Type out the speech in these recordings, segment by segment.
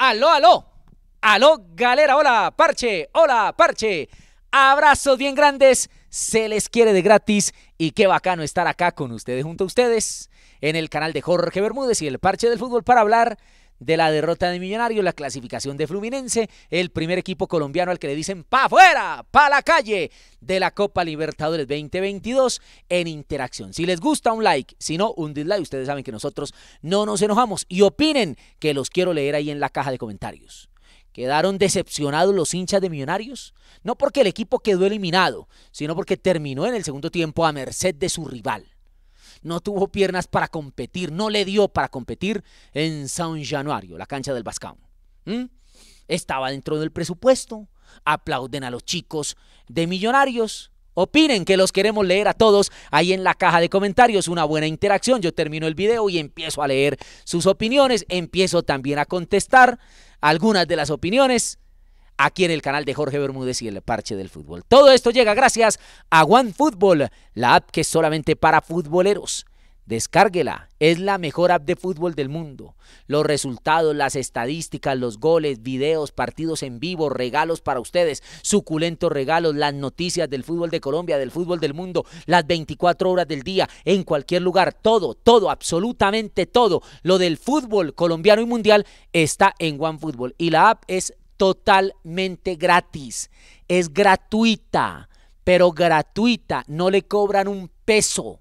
Aló, aló. Aló, galera. Hola, parche. Hola, parche. Abrazos bien grandes. Se les quiere de gratis. Y qué bacano estar acá con ustedes, junto a ustedes, en el canal de Jorge Bermúdez y el Parche del Fútbol para hablar de la derrota de Millonarios, la clasificación de Fluminense, el primer equipo colombiano al que le dicen pa fuera, pa la calle de la Copa Libertadores 2022 en interacción. Si les gusta un like, si no un dislike, ustedes saben que nosotros no nos enojamos y opinen que los quiero leer ahí en la caja de comentarios. Quedaron decepcionados los hinchas de Millonarios, no porque el equipo quedó eliminado, sino porque terminó en el segundo tiempo a merced de su rival no tuvo piernas para competir, no le dio para competir en San Januario, la cancha del Vascón. Estaba dentro del presupuesto, aplauden a los chicos de Millonarios. Opinen que los queremos leer a todos ahí en la caja de comentarios, una buena interacción. Yo termino el video y empiezo a leer sus opiniones, empiezo también a contestar algunas de las opiniones aquí en el canal de Jorge Bermúdez y el Parche del Fútbol. Todo esto llega gracias a OneFootball, la app que es solamente para futboleros. Descárguela, es la mejor app de fútbol del mundo. Los resultados, las estadísticas, los goles, videos, partidos en vivo, regalos para ustedes, suculentos regalos, las noticias del fútbol de Colombia, del fútbol del mundo, las 24 horas del día, en cualquier lugar, todo, todo, absolutamente todo. Lo del fútbol colombiano y mundial está en OneFootball y la app es totalmente gratis. Es gratuita, pero gratuita. No le cobran un peso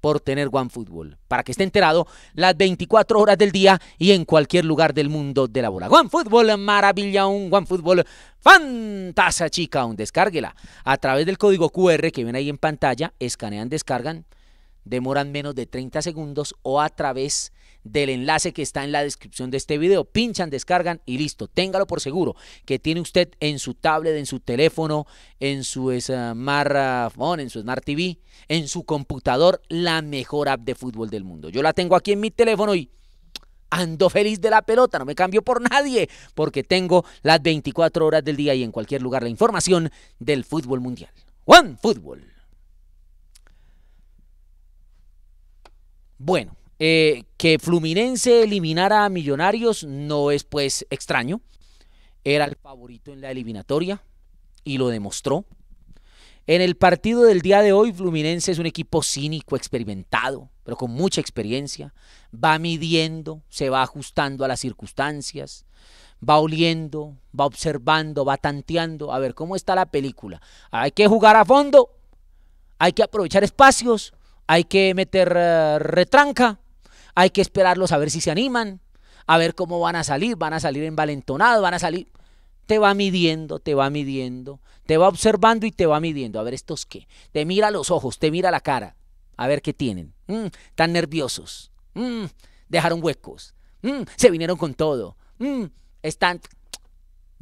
por tener OneFootball. Para que esté enterado las 24 horas del día y en cualquier lugar del mundo de la bola. OneFootball, maravilla, un OneFootball fantasa chica, un descárguela. A través del código QR que ven ahí en pantalla, escanean, descargan, demoran menos de 30 segundos o a través del enlace que está en la descripción de este video. Pinchan, descargan y listo. Téngalo por seguro que tiene usted en su tablet, en su teléfono, en su smartphone, ah, en su smart TV, en su computador, la mejor app de fútbol del mundo. Yo la tengo aquí en mi teléfono y ando feliz de la pelota, no me cambio por nadie, porque tengo las 24 horas del día y en cualquier lugar la información del fútbol mundial. One Fútbol. Bueno, eh, que Fluminense eliminara a Millonarios no es pues extraño. Era el favorito en la eliminatoria y lo demostró. En el partido del día de hoy, Fluminense es un equipo cínico, experimentado, pero con mucha experiencia. Va midiendo, se va ajustando a las circunstancias, va oliendo, va observando, va tanteando. A ver, ¿cómo está la película? Hay que jugar a fondo, hay que aprovechar espacios, hay que meter eh, retranca, hay que esperarlos a ver si se animan, a ver cómo van a salir, van a salir envalentonados, van a salir. Te va midiendo, te va midiendo, te va observando y te va midiendo. A ver, ¿estos qué? Te mira los ojos, te mira la cara, a ver qué tienen. Mm, están nerviosos, mm, dejaron huecos, mm, se vinieron con todo, están...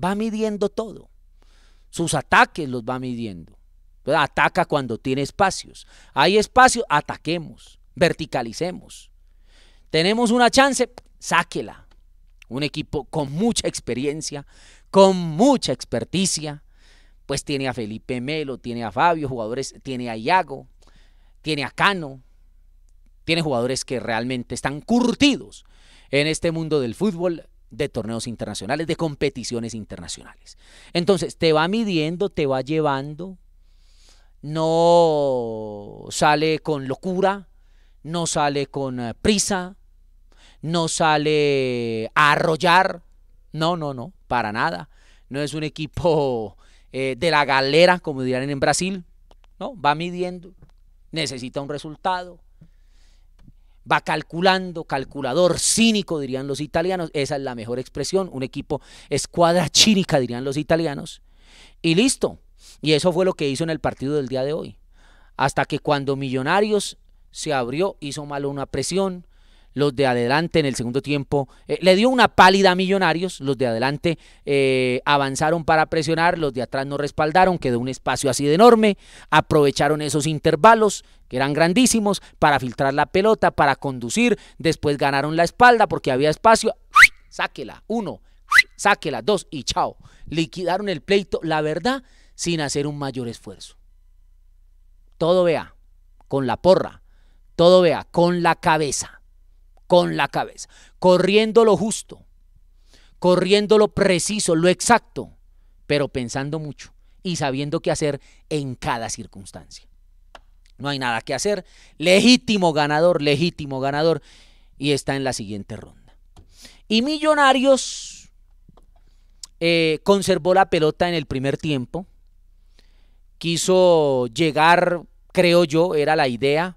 Va midiendo todo. Sus ataques los va midiendo. Ataca cuando tiene espacios. Hay espacio, ataquemos, verticalicemos tenemos una chance, sáquela. Un equipo con mucha experiencia, con mucha experticia, pues tiene a Felipe Melo, tiene a Fabio, jugadores, tiene a Iago, tiene a Cano, tiene jugadores que realmente están curtidos en este mundo del fútbol de torneos internacionales, de competiciones internacionales. Entonces, te va midiendo, te va llevando, no sale con locura, no sale con eh, prisa, no sale a arrollar. No, no, no, para nada. No es un equipo eh, de la galera, como dirían en Brasil. No, va midiendo, necesita un resultado, va calculando, calculador cínico, dirían los italianos. Esa es la mejor expresión. Un equipo escuadra cínica, dirían los italianos. Y listo. Y eso fue lo que hizo en el partido del día de hoy. Hasta que cuando Millonarios se abrió, hizo mal una presión. Los de adelante en el segundo tiempo eh, le dio una pálida a Millonarios. Los de adelante eh, avanzaron para presionar, los de atrás no respaldaron, quedó un espacio así de enorme. Aprovecharon esos intervalos que eran grandísimos para filtrar la pelota, para conducir. Después ganaron la espalda porque había espacio. Sáquela, uno, sáquela, dos y chao. Liquidaron el pleito, la verdad, sin hacer un mayor esfuerzo. Todo vea, con la porra todo vea, con la cabeza, con la cabeza, corriendo lo justo, corriendo lo preciso, lo exacto, pero pensando mucho y sabiendo qué hacer en cada circunstancia. No hay nada que hacer. Legítimo ganador, legítimo ganador. Y está en la siguiente ronda. Y Millonarios eh, conservó la pelota en el primer tiempo. Quiso llegar, creo yo, era la idea,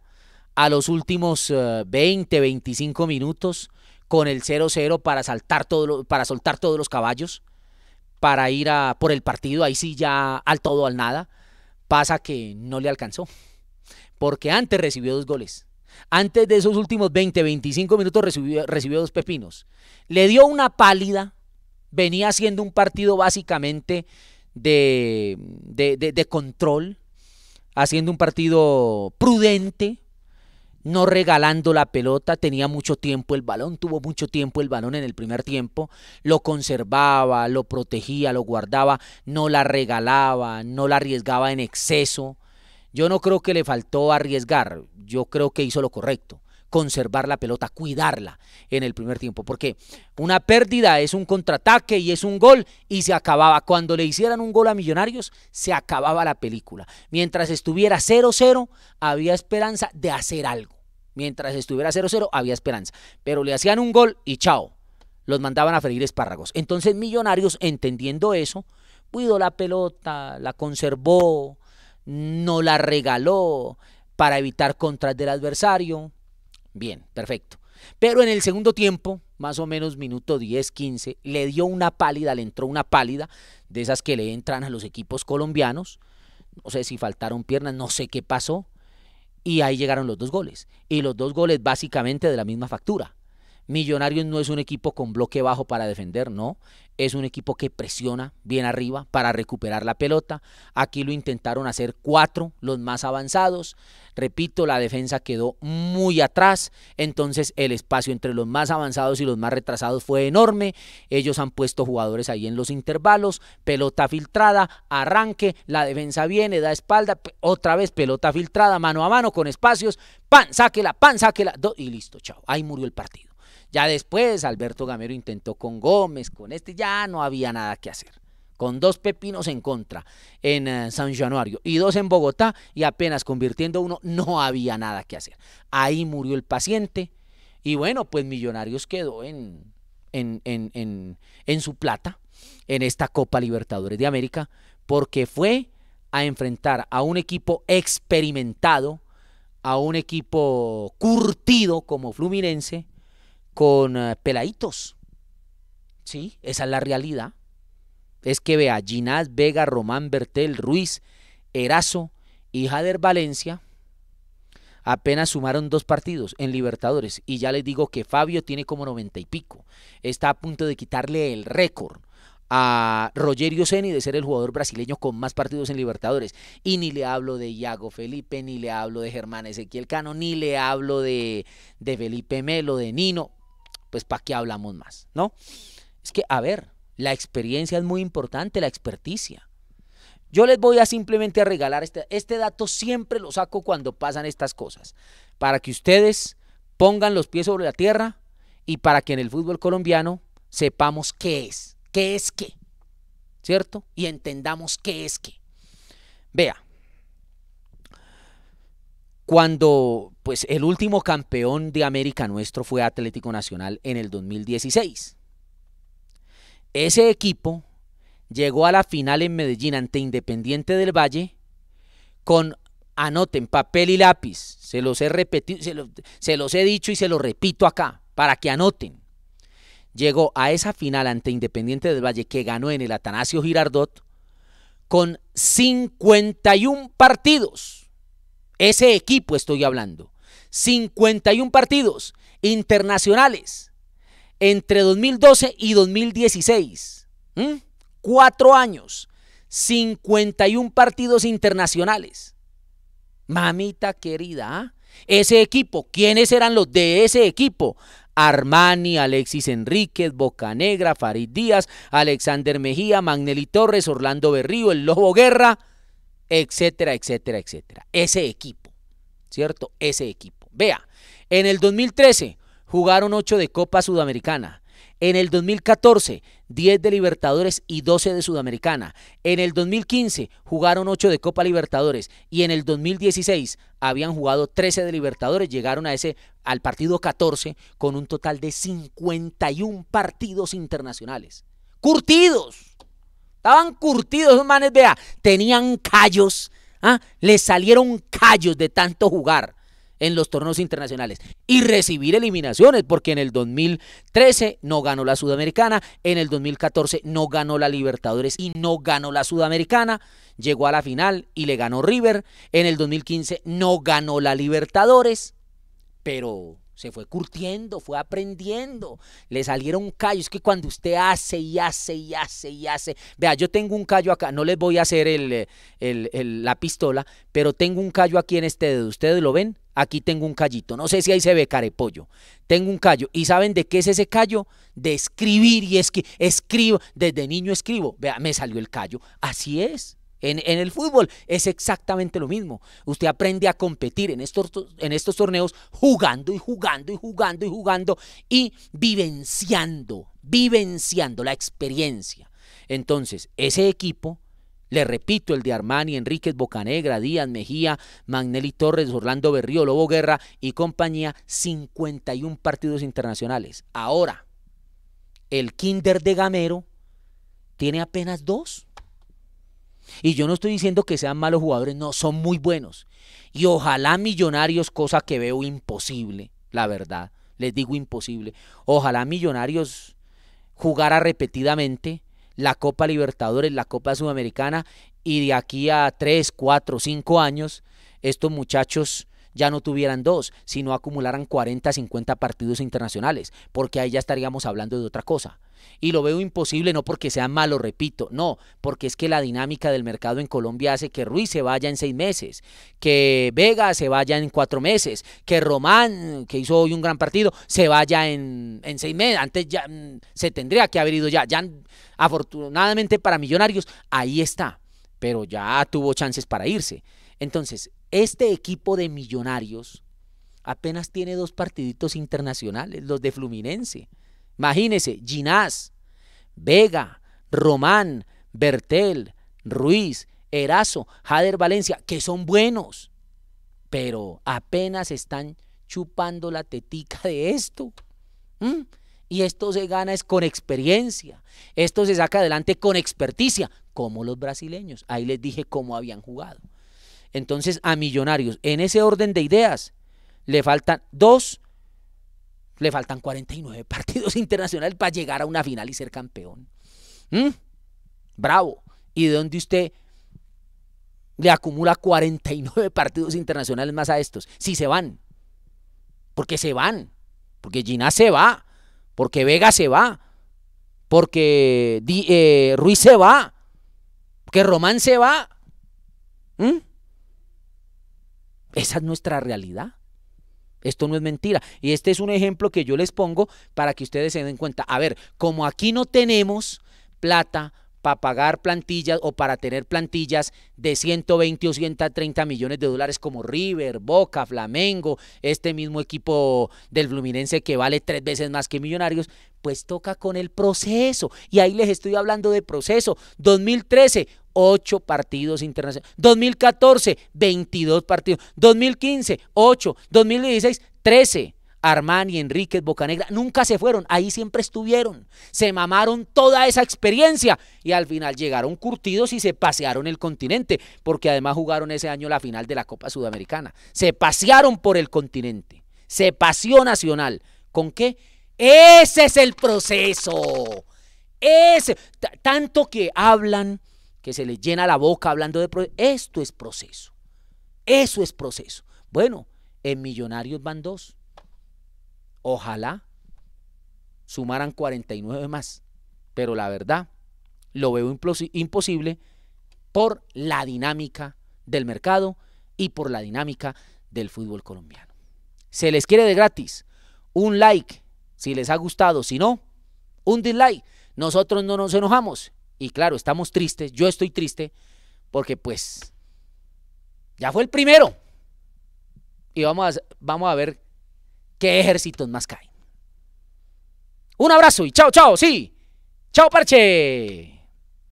a los últimos 20, eh, 25 minutos con el 0-0 para, saltar para soltar todos los caballos, para ir a, por el partido, ahí sí ya al todo, al nada, pasa que no le alcanzó, porque antes recibió dos goles. Antes de esos últimos 20, 25 minutos recibió, dos pepinos. Le dio una pálida, venía haciendo un partido básicamente de, de, de, de control, haciendo un partido prudente, no regalando la pelota, tenía mucho tiempo el balón, tuvo mucho tiempo el balón en el primer tiempo, lo conservaba, lo protegía, lo guardaba, no la regalaba, no la arriesgaba en exceso. Yo no creo que le faltó arriesgar, yo creo que hizo lo correcto conservar la pelota, cuidarla en el primer tiempo, porque una pérdida es un contraataque y es un gol y se acababa. Cuando le hicieran un gol a Millonarios, se acababa la película. Mientras estuviera 0-0, había esperanza de hacer algo. Mientras estuviera 0-0, había esperanza. Pero le hacían un gol y chao, los mandaban a freír espárragos. Entonces Millonarios, entendiendo eso, cuidó la pelota, la conservó, no la regaló para evitar contras del adversario, Bien, perfecto. Pero en el segundo tiempo, más o menos minuto 10, 15, le dio una pálida, le entró una pálida de esas que le entran a los equipos colombianos. No sé si faltaron piernas, no sé qué pasó. Y ahí llegaron los dos goles. Y los dos goles básicamente de la misma factura. Millonarios no es un equipo con bloque bajo para defender, no es un equipo que presiona bien arriba para recuperar la pelota. Aquí lo intentaron hacer cuatro, los más avanzados. Repito, la defensa quedó muy atrás, entonces el espacio entre los más avanzados y los más retrasados fue enorme. Ellos han puesto jugadores ahí en los intervalos, pelota filtrada, arranque, la defensa viene, da espalda, otra vez pelota filtrada, mano a mano con espacios, pan, sáquela, pan, sáquela, y listo, chao, ahí murió el partido. Ya después Alberto Gamero intentó con Gómez, con este, ya no había nada que hacer. Con dos pepinos en contra en eh, San Januario y dos en Bogotá y apenas convirtiendo uno, no había nada que hacer. Ahí murió el paciente y bueno, pues Millonarios quedó en, en, en, en su plata en esta Copa Libertadores de América porque fue a enfrentar a un equipo experimentado, a un equipo curtido como Fluminense, con eh, peladitos. Sí, esa es la realidad. Es que vea, Ginás, Vega, Román, Bertel, Ruiz, Erazo y Jader Valencia apenas sumaron dos partidos en Libertadores. Y ya les digo que Fabio tiene como noventa y pico. Está a punto de quitarle el récord a Rogerio Ceni de ser el jugador brasileño con más partidos en Libertadores. Y ni le hablo de Iago Felipe, ni le hablo de Germán Ezequiel Cano, ni le hablo de, de Felipe Melo, de Nino pues ¿para qué hablamos más? ¿No? Es que, a ver, la experiencia es muy importante, la experticia. Yo les voy a simplemente regalar este, este dato, siempre lo saco cuando pasan estas cosas, para que ustedes pongan los pies sobre la tierra y para que en el fútbol colombiano sepamos qué es, qué es qué, ¿cierto? Y entendamos qué es qué. Vea, cuando pues el último campeón de América nuestro fue Atlético Nacional en el 2016. Ese equipo llegó a la final en Medellín ante Independiente del Valle con, anoten, papel y lápiz. Se los he repetido, se, se los he dicho y se los repito acá para que anoten. Llegó a esa final ante Independiente del Valle que ganó en el Atanasio Girardot con 51 partidos ese equipo estoy hablando. 51 partidos internacionales entre 2012 y 2016. ¿Mm? Cuatro años. 51 partidos internacionales. Mamita querida, ¿ah? ese equipo, ¿quiénes eran los de ese equipo? Armani, Alexis Enríquez, Bocanegra, Farid Díaz, Alexander Mejía, Magnelli Torres, Orlando Berrío, El Lobo Guerra, etcétera, etcétera, etcétera. Ese equipo, ¿cierto? Ese equipo. Vea, en el 2013 jugaron 8 de Copa Sudamericana. En el 2014, 10 de Libertadores y 12 de Sudamericana. En el 2015 jugaron 8 de Copa Libertadores y en el 2016 habían jugado 13 de Libertadores, llegaron a ese al partido 14 con un total de 51 partidos internacionales. Curtidos estaban curtidos esos manes, vea, tenían callos, ¿ah? les salieron callos de tanto jugar en los torneos internacionales y recibir eliminaciones, porque en el 2013 no ganó la Sudamericana, en el 2014 no ganó la Libertadores y no ganó la Sudamericana, llegó a la final y le ganó River, en el 2015 no ganó la Libertadores, pero se fue curtiendo, fue aprendiendo, le salieron callos. Es que cuando usted hace y hace y hace y hace, vea, yo tengo un callo acá, no les voy a hacer la pistola, pero tengo un callo aquí en este dedo, ¿ustedes lo ven? Aquí tengo un callito, no sé si ahí se ve carepollo, tengo un callo. ¿Y saben de qué es ese callo? De escribir y es que escribo, desde niño escribo, vea, me salió el callo, así es. En, el fútbol es exactamente lo mismo. Usted aprende a competir en estos, en estos torneos jugando y jugando y jugando y jugando y vivenciando, vivenciando la experiencia. Entonces, ese equipo, le repito, el de Armani, Enríquez, Bocanegra, Díaz, Mejía, Magnelli Torres, Orlando Berrío, Lobo Guerra y compañía, 51 partidos internacionales. Ahora, el Kinder de Gamero tiene apenas dos. Y yo no estoy diciendo que sean malos jugadores, no, son muy buenos. Y ojalá Millonarios, cosa que veo imposible, la verdad, les digo imposible, ojalá Millonarios jugara repetidamente la Copa Libertadores, la Copa Sudamericana, y de aquí a 3, 4, 5 años, estos muchachos ya no tuvieran dos, sino acumularan 40, 50 partidos internacionales, porque ahí ya estaríamos hablando de otra cosa. Y lo veo imposible no porque sea malo, repito, no, porque es que la dinámica del mercado en Colombia hace que Ruiz se vaya en seis meses, que Vega se vaya en cuatro meses, que Román, que hizo hoy un gran partido, se vaya en, seis meses. Antes ya mm, se tendría que haber ido ya. Ya afortunadamente para Millonarios, ahí está, pero ya tuvo chances para irse. Entonces, este equipo de Millonarios apenas tiene dos partiditos internacionales, los de Fluminense. Imagínense, Ginás, Vega, Román, Bertel, Ruiz, Erazo, Jader Valencia, que son buenos, pero apenas están chupando la tetica de esto. Y esto se gana es con experiencia, esto se saca adelante con experticia, como los brasileños. Ahí les dije cómo habían jugado. Entonces a Millonarios, en ese orden de ideas, le faltan dos le faltan 49 partidos internacionales para llegar a una final y ser campeón. ¿Mm? Bravo. ¿Y de dónde usted le acumula 49 partidos internacionales más a estos? Si se van. Porque se van. Porque Gina se va. Porque Vega se va. Porque eh, Ruiz se va. Porque Román se va. ¿Mm? Esa es nuestra realidad. Esto no es mentira. Y este es un ejemplo que yo les pongo para que ustedes se den cuenta. A ver, como aquí no tenemos plata para pagar plantillas o para tener plantillas de 120 o 130 millones de dólares como River, Boca, Flamengo, este mismo equipo del Fluminense que vale tres veces más que Millonarios, pues toca con el proceso. Y ahí les estoy hablando de proceso. 2013, 8 partidos internacionales. 2014, 22 partidos. 2015, 8. 2016, 13. Armani, Enríquez, Bocanegra, nunca se fueron, ahí siempre estuvieron, se mamaron toda esa experiencia y al final llegaron curtidos y se pasearon el continente, porque además jugaron ese año la final de la Copa Sudamericana, se pasearon por el continente, se paseó Nacional, ¿con qué? Ese es el proceso, ese, tanto que hablan, que se les llena la boca hablando de esto es proceso, eso es proceso. Bueno, en Millonarios van dos. Ojalá sumaran 49 más, pero la verdad lo veo imposible por la dinámica del mercado y por la dinámica del fútbol colombiano. Se les quiere de gratis. Un like si les ha gustado, si no, un dislike. Nosotros no nos enojamos. Y claro, estamos tristes, yo estoy triste, porque pues ya fue el primero. Y vamos a, vamos a ver ¿Qué ejércitos más caen? Un abrazo y chao, chao, sí. Chao, parche.